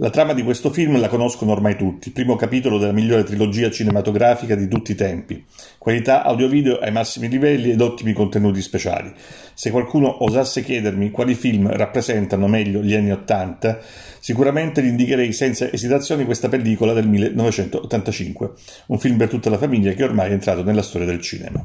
La trama di questo film la conoscono ormai tutti, primo capitolo della migliore trilogia cinematografica di tutti i tempi, qualità audio-video ai massimi livelli ed ottimi contenuti speciali. Se qualcuno osasse chiedermi quali film rappresentano meglio gli anni Ottanta, sicuramente gli indicherei senza esitazioni questa pellicola del 1985, un film per tutta la famiglia che ormai è entrato nella storia del cinema.